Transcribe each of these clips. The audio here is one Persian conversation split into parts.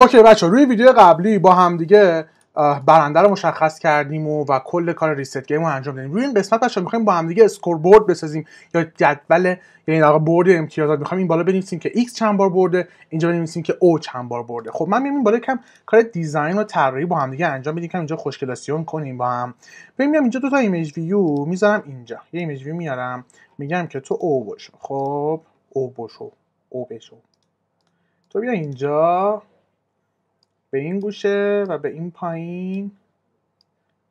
اوکی بچه روی ویدیو قبلی با همدیگه برنده رو مشخص کردیم و, و کل کار ریست گیم رو انجام دادیم روی این قسمت بچه میخوایم با دیگه اسکور بورد بسازیم یا جدول یعنی آقا برد امتیازات میخوایم این بالا بنویسیم که x چند بار برده اینجا بنویسیم که او چند بار برده خب من این بالا کم کار دیزاین و طراحی با هم دیگه انجام بدیم کم اینجا خوشگلاسیون کنیم با هم ببینم اینجا دو تا ایمیج ویو میذارم اینجا یه ایمیج ویو میارم میگم که تو او بشو خب او بشو او بشو تو بیا اینجا به این گوشه و به این پایین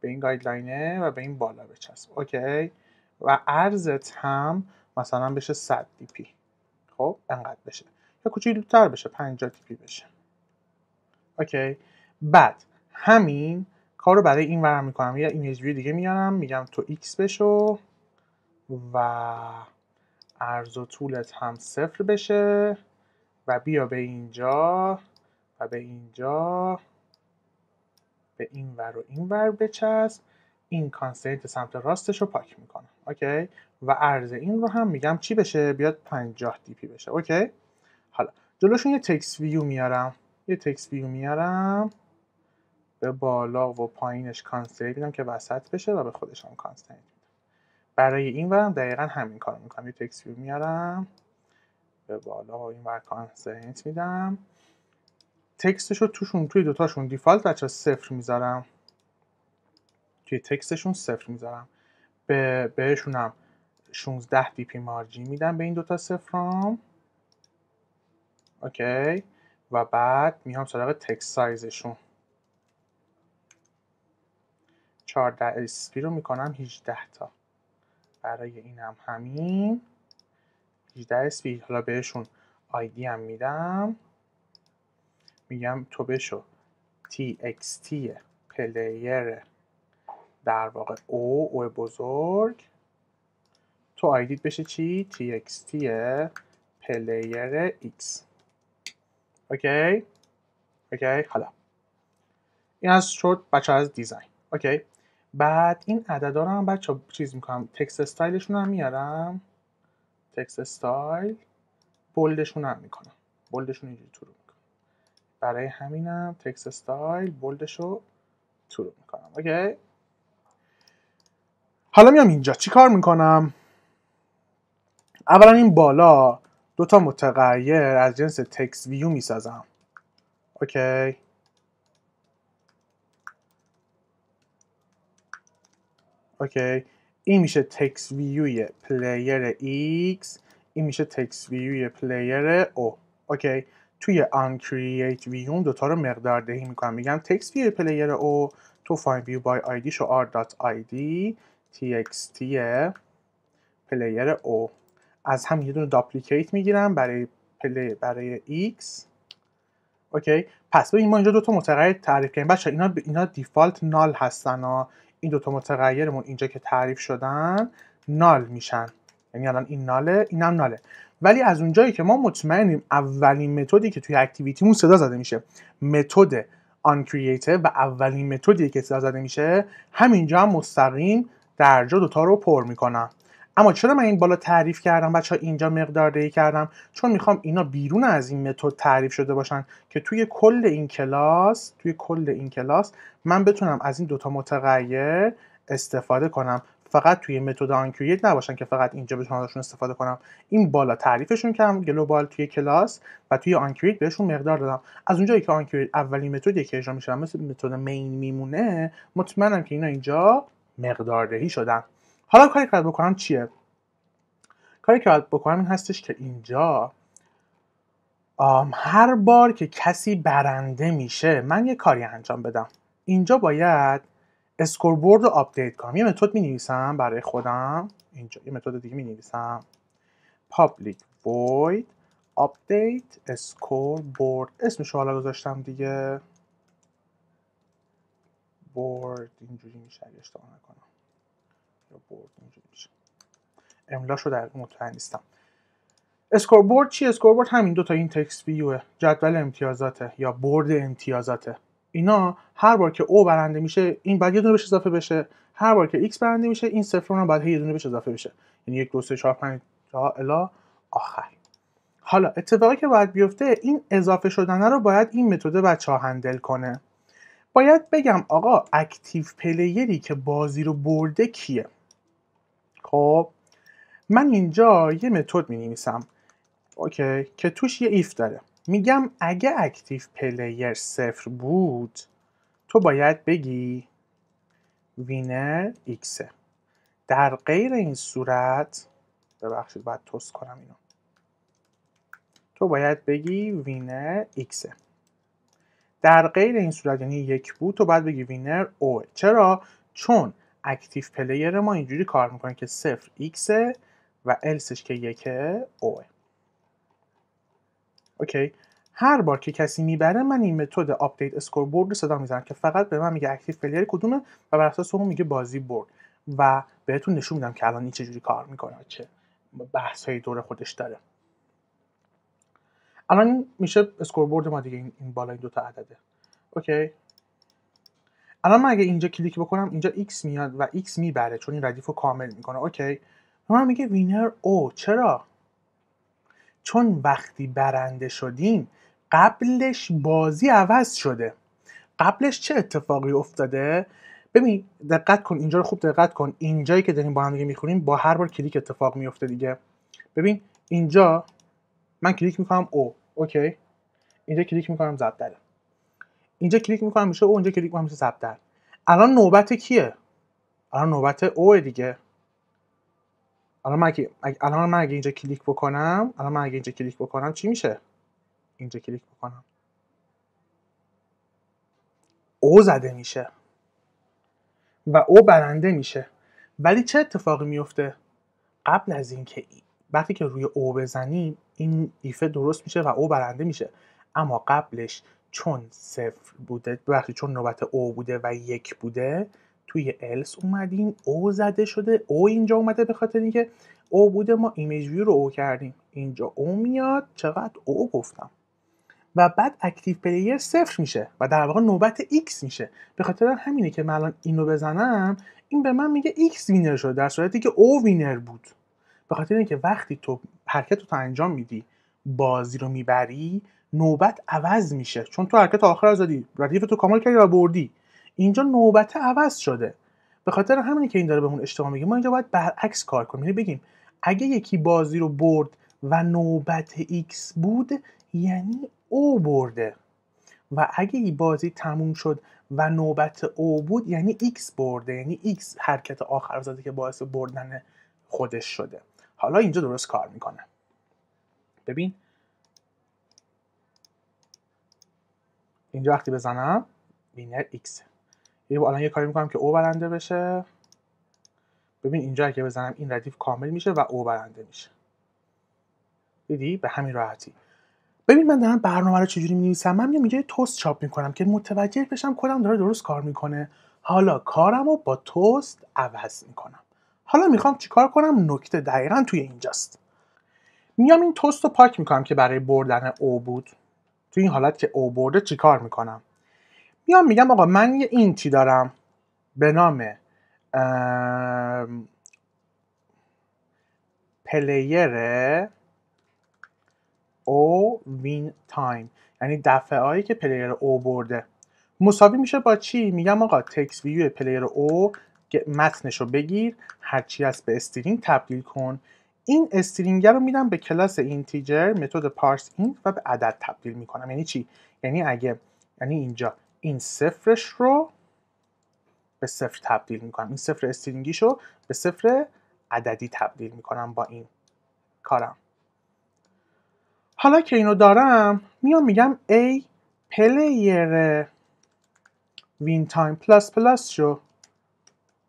به این گایدلاینه و به این بالا بچسب اوکی و عرضت هم مثلا بشه 100 دی پی خب انقدر بشه یا کوچیک‌تر بشه 50 دی پی بشه اوکی بعد همین کار رو برای این ورم میکنم یا ایمیج ویو دیگه میارم میگم تو ایکس بشو و عرض و طولت هم صفر بشه و بیا به اینجا و به اینجا به این ور و این ور بچسب این کانستنت سمت راستش رو پاک میکنم اوکی و عرض این رو هم میگم چی بشه بیاد 50 دیپی بشه اوکی حالا جلوشون یه تکس ویو میارم یه تکس ویو میارم به بالا و پایینش کانسترینت میدم که وسط بشه و به خودش هم برای این ورم دقیقا همین کار میکنم یه تکس ویو میارم به بالا و این ور کانسترینت میدم تکستش رو توشون توی دوتاشون دیفالت بچه صفر میذارم توی تکستشون صفر میذارم به بهشونم 16 دیپی مارجی میدم به این دوتا صفرام اوکی و بعد میام سراغ تکست سایزشون 14 اسپی رو میکنم 18 تا برای اینم همین 18 اسپی حالا بهشون آیدی هم میدم میگم تو بشو تی پلیر در واقع او او بزرگ تو آیدید بشه چی؟ تی پلیر x اوکی؟ اوکی؟ حالا این از شد بچه از دیزاین اوکی؟ بعد این ها رو هم بچه چیز میکنم تکست ستایلشون هم میارم تکست استایل بولدشون هم میکنم بولدشون اینجوری تو رو برای همینم تکس استایل بولدش رو تورو میکنم اوکی حالا میام اینجا چی کار میکنم اولا این بالا دوتا متغیر از جنس تکس ویو میسازم اوکی اوکی این میشه تکس ویوی پلیر ایکس این میشه تکس ویوی پلیر او اوکی توی آن uncreate دو دوتا رو مقدار دهی میکنم میگم تکست ویو پلیر او تو ویو بای آی دی شو اکس تی پلیر او از هم یه دونه داپلیکیت میگیرم برای پلی برای ایکس اوکی پس ببین ما اینجا دو تا متغیر تعریف کردیم بچا اینا اینا دیفالت نال هستن ها این دو تا متغیرمون اینجا که تعریف شدن نال میشن یعنی الان این ناله اینم ناله ولی از اونجایی که ما مطمئنیم اولین متدی که توی اکتیویتیمون صدا زده میشه متد آن و اولین متدی که صدا زده میشه همینجا هم مستقیم درجا دوتا رو پر میکنم اما چرا من این بالا تعریف کردم بچه ها اینجا مقدار ری کردم چون میخوام اینا بیرون از این متد تعریف شده باشن که توی کل این کلاس توی کل این کلاس من بتونم از این دوتا متغیر استفاده کنم فقط توی متد کرییت نباشن که فقط اینجا بتونم ازشون استفاده کنم این بالا تعریفشون کردم گلوبال توی کلاس و توی کرییت بهشون مقدار دادم از اونجایی که کرییت اولین متدی که اجرا میشه مثل متد مین میمونه مطمئنم که اینا اینجا مقداردهی شدن حالا کاری که باید بکنم چیه کاری که باید بکنم این هستش که اینجا هر بار که کسی برنده میشه من یه کاری انجام بدم اینجا باید اسکوربورد رو آپدیت کنم یه متد می نویسم برای خودم اینجا یه متد دیگه می نویسم پابلیک void update scoreboard اسمش حالا گذاشتم دیگه بورد اینجوری میشه اگه اشتباه نکنم بورد اینجوری میشه املاش رو در مطمئن نیستم اسکوربورد چی اسکوربورد همین دو تا این تکست ویو جدول امتیازاته یا بورد امتیازاته اینا هر بار که او برنده میشه این باید یه دونه بهش اضافه بشه هر بار که X برنده میشه این صفر هم باید یه دونه بهش اضافه بشه یعنی یک دو سه چهار پنج تا الا آخر حالا اتفاقی که باید بیفته این اضافه شدن رو باید این متد بچه هندل کنه باید بگم آقا اکتیو پلیری که بازی رو برده کیه خب من اینجا یه متد می نویسم اوکی که توش یه ایف داره میگم اگه اکتیو پلیر صفر بود تو باید بگی وینر ایکس در غیر این صورت ببخشید باید توست کنم اینو تو باید بگی وینر ایکس در غیر این صورت یعنی یک بود تو باید بگی وینر او چرا چون اکتیو پلیر ما اینجوری کار میکنه که صفر ایکسه و السش که یکه اوه اوکی هر بار که کسی میبره من این متد آپدیت اسکوربورد رو صدا میزنم که فقط به من میگه اکتیو پلیر کدومه و بر اساس اون میگه بازی برد و بهتون نشون میدم که الان این جوری کار میکنه چه بحث های دور خودش داره الان میشه اسکوربورد ما دیگه این, بالا این دوتا عدده اوکی الان من اگه اینجا کلیک بکنم اینجا x میاد و x میبره چون این ردیف رو کامل میکنه اوکی من میگه وینر او چرا چون وقتی برنده شدیم قبلش بازی عوض شده قبلش چه اتفاقی افتاده ببین دقت کن اینجا رو خوب دقت کن اینجایی که داریم با هم دیگه میخونیم با هر بار کلیک اتفاق میفته دیگه ببین اینجا من کلیک میکنم او اوکی اینجا کلیک میکنم زبدر اینجا کلیک میکنم میشه او اونجا کلیک میکنم میشه الان نوبت کیه الان نوبت او دیگه الان من اگه الان اینجا کلیک بکنم الان من اگه اینجا کلیک بکنم چی میشه اینجا کلیک بکنم او زده میشه و او برنده میشه ولی چه اتفاقی میفته قبل از اینکه وقتی که روی او بزنیم این ایفه درست میشه و او برنده میشه اما قبلش چون صفر بوده وقتی چون نوبت او بوده و یک بوده توی الس اومدیم او زده شده او اینجا اومده به خاطر اینکه او بوده ما ایمیج ویو رو او کردیم اینجا او میاد چقدر او گفتم و بعد اکتیو پلیر صفر میشه و در واقع نوبت X میشه به خاطر همینه که من الان اینو بزنم این به من میگه X وینر شد در صورتی که او وینر بود به خاطر اینکه وقتی تو حرکت رو تا انجام میدی بازی رو میبری نوبت عوض میشه چون تو حرکت آخر زدی ردیف تو کامل کردی و بردی اینجا نوبت عوض شده به خاطر همینه که این داره بهمون اشتباه میگه ما اینجا باید برعکس کار کنیم یعنی بگیم اگه یکی بازی رو برد و نوبت X بود یعنی او برده و اگه این بازی تموم شد و نوبت او بود یعنی X برده یعنی X حرکت آخر زده که باعث بردن خودش شده حالا اینجا درست کار میکنه ببین اینجا وقتی بزنم بینر X یه الان یه کاری میکنم که او برنده بشه ببین اینجا اگه بزنم این ردیف کامل میشه و او برنده میشه دیدی به همین راحتی ببین من دارم برنامه رو چجوری مینویسم من میام اینجا توست چاپ میکنم که متوجه بشم کدام داره درست کار میکنه حالا کارم رو با توست عوض میکنم حالا میخوام چیکار کنم نکته دقیقا توی اینجاست میام این توست رو پاک میکنم که برای بردن او بود توی این حالت که او برده چیکار میکنم میام میگم آقا من یه چی دارم به نام پلیر او وین تایم یعنی دفعه هایی که پلیر او برده مساوی میشه با چی میگم آقا تکس ویو پلیر او متنش رو بگیر هرچی از به استرینگ تبدیل کن این استرینگ رو میدم به کلاس اینتیجر متد پارس این و به عدد تبدیل میکنم یعنی چی یعنی اگه یعنی اینجا این صفرش رو به صفر تبدیل میکنم این صفر استرینگیش رو به صفر عددی تبدیل میکنم با این کارم حالا که اینو دارم میام میگم A پلیر وین تایم پلاس پلاس شو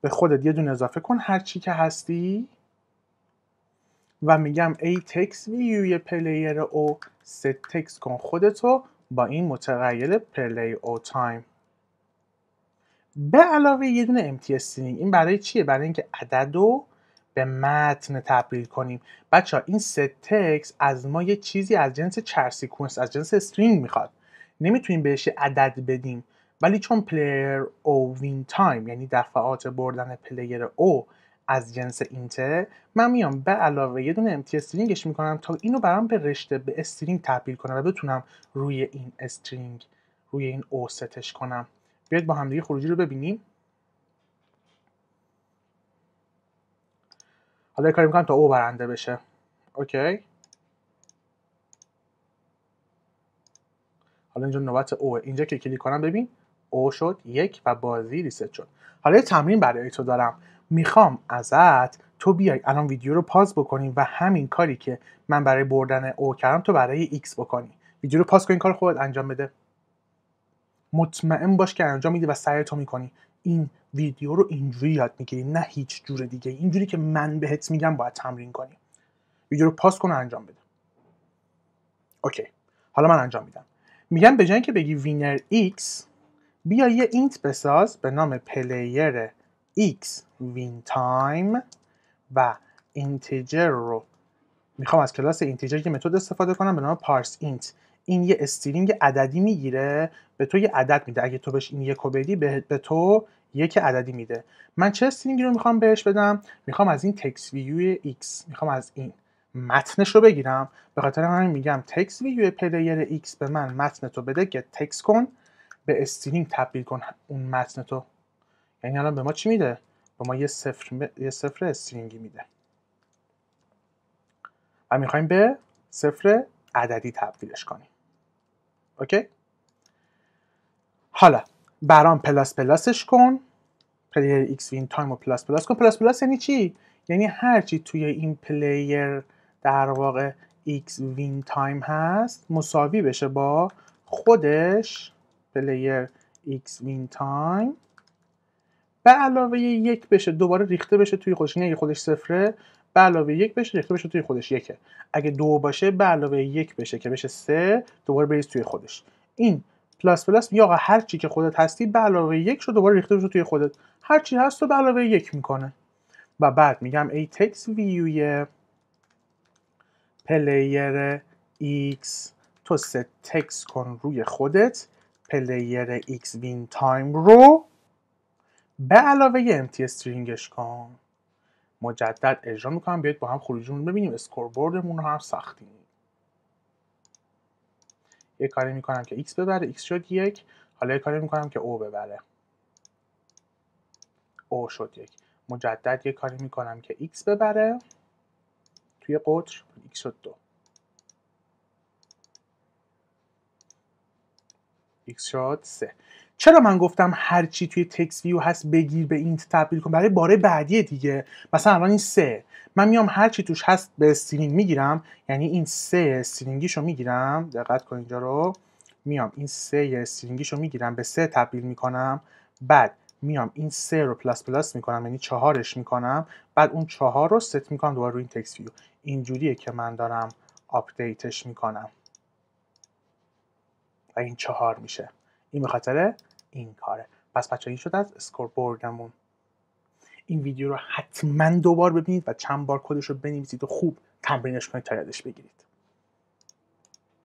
به خودت یه دونه اضافه کن هر چی که هستی و میگم A تکس ویوی پلیر او ست تکس کن خودتو با این متغیر پلی او تایم به علاوه یه دونه سینی این برای چیه برای اینکه عدد رو به متن تبدیل کنیم بچه ها این ست تکس از ما یه چیزی از جنس چرسی سیکونس از جنس استرینگ میخواد نمیتونیم بهش عدد بدیم ولی چون پلیر او وین تایم یعنی دفعات بردن پلیر او از جنس اینتر من میام به علاوه یه دونه امتی استرینگش میکنم تا اینو برام به رشته به استرینگ تبدیل کنم و بتونم روی این استرینگ روی این او ستش کنم بیاید با همدیگه خروجی رو ببینیم حالا کاری میکنم تا او برنده بشه اوکی حالا اینجا نوبت او اینجا که کلیک کنم ببین او شد یک و بازی ریست شد حالا یه تمرین برای تو دارم میخوام ازت تو بیای الان ویدیو رو پاس بکنی و همین کاری که من برای بردن او کردم تو برای ایکس بکنی ویدیو رو پاس کن کار خودت انجام بده مطمئن باش که انجام میدی و سعی تو میکنی این ویدیو رو اینجوری یاد میگیری نه هیچ جور دیگه اینجوری که من بهت میگم باید تمرین کنی ویدیو رو پاس کن و انجام بده اوکی حالا من انجام میدم میگم به که بگی وینر X بیا یه اینت بساز به نام پلیر x win time و integer رو میخوام از کلاس integer یه متد استفاده کنم به نام پارس اینت این یه استرینگ عددی میگیره به تو یه عدد میده اگه تو بهش این یک بدی به, تو یک عددی میده من چه استرینگی رو میخوام بهش بدم میخوام از این تکس ویو x میخوام از این متنش رو بگیرم به خاطر من میگم تکس ویو پلیر x به من متن تو بده که تکس کن به استرینگ تبدیل کن اون متن تو این یعنی الان به ما چی میده به ما یه صفر م... یه صفر استرینگی میده و میخوایم به صفر عددی تبدیلش کنیم اوکی حالا برام پلاس پلاسش کن پلیر ایکس وین تایم رو پلاس پلاس کن پلاس پلاس یعنی چی یعنی هر هرچی توی این پلیر در واقع x وین تایم هست مساوی بشه با خودش پلیر x وین تایم به علاوه یک بشه دوباره ریخته بشه توی خودش نه خودش صفره به علاوه یک بشه ریخته بشه توی خودش یک. اگه دو باشه به علاوه یک بشه که بشه سه دوباره بریز توی خودش این پلاس پلاس یا هر چی که خودت هستی به علاوه یک شو دوباره ریخته بشه توی خودت هر چی هست تو به علاوه یک میکنه و بعد میگم ای تکس ویوی پلیر ایکس تو سه تکس کن روی خودت پلیر ایکس وین تایم رو به علاوه یه امتی استرینگش کن مجدد اجرا میکنم بیاید با هم خروجیمون ببینیم اسکوربوردمون رو هم ساختیم یه کاری میکنم که x ببره x شد یک حالا یه کاری میکنم که او ببره او شد یک مجدد یه کاری میکنم که x ببره توی قطر x شد دو x شد سه چرا من گفتم هر چی توی تکس ویو هست بگیر به اینت تبدیل کن برای باره بعدی دیگه مثلا الان این سه من میام هر چی توش هست به استرینگ میگیرم یعنی این سه رو میگیرم دقت کن اینجا رو میام این سه رو میگیرم به سه تبدیل میکنم بعد میام این سه رو پلاس پلاس میکنم یعنی چهارش میکنم بعد اون چهار رو ست میکنم دوباره روی این تکس ویو اینجوریه که من دارم آپدیتش میکنم و این چهار میشه این به خاطر این کاره پس بچه این شد از سکوربوردمون این ویدیو رو حتما دوبار ببینید و چند بار کدش رو بنویسید و خوب تمرینش کنید تا یادش بگیرید